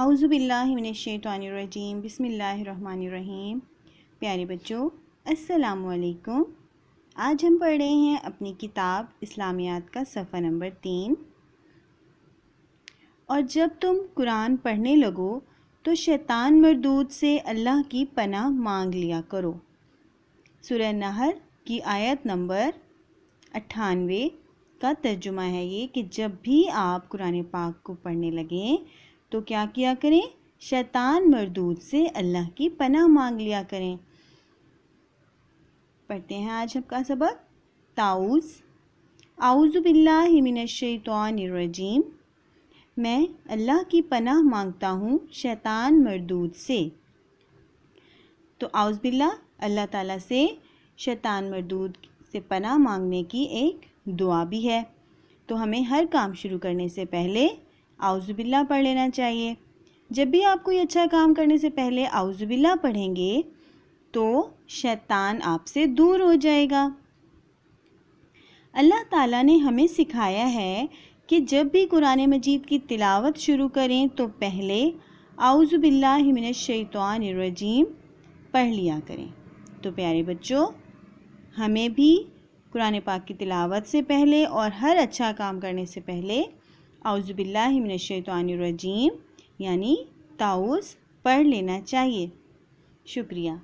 आउज़बिल्लिमिनशैतरजीम बसमीम प्यारे बच्चों असलकुम आज हम पढ़ रहे हैं अपनी किताब इस्लामियात का सफ़र नंबर तीन और जब तुम कुरान पढ़ने लगो तो शैतान मरदूद से अल्लाह की पनाह मांग लिया करो सुरह नहर की आयत नंबर अट्ठानवे का तर्जुमा है ये कि जब भी आप कुरान पाक को पढ़ने लगें तो क्या किया करें शैतान मरदूद से अल्लाह की पनाह मांग लिया करें पढ़ते हैं आज आपका सबक ताउस आउज़बिल्लाशैतरजीम मैं अल्लाह की पनाह मांगता हूँ शैतान मरदूद से तो आउज़बिल्ला अल्लाह ताला से शैतान मरदूद से पनाह मांगने की एक दुआ भी है तो हमें हर काम शुरू करने से पहले आउज़बिल्ला पढ़ लेना चाहिए जब भी आप कोई अच्छा काम करने से पहले आउज़बिल्ला पढ़ेंगे तो शैतान आपसे दूर हो जाएगा अल्लाह ताला ने हमें सिखाया है कि जब भी कुरान मजीद की तिलावत शुरू करें तो पहले रजीम पढ़ लिया करें तो प्यारे बच्चों हमें भी कुरान पाक की तिलावत से पहले और हर अच्छा काम करने से पहले आउज़बिल्लाशैतरजीम यानी ताउस पढ़ लेना चाहिए शुक्रिया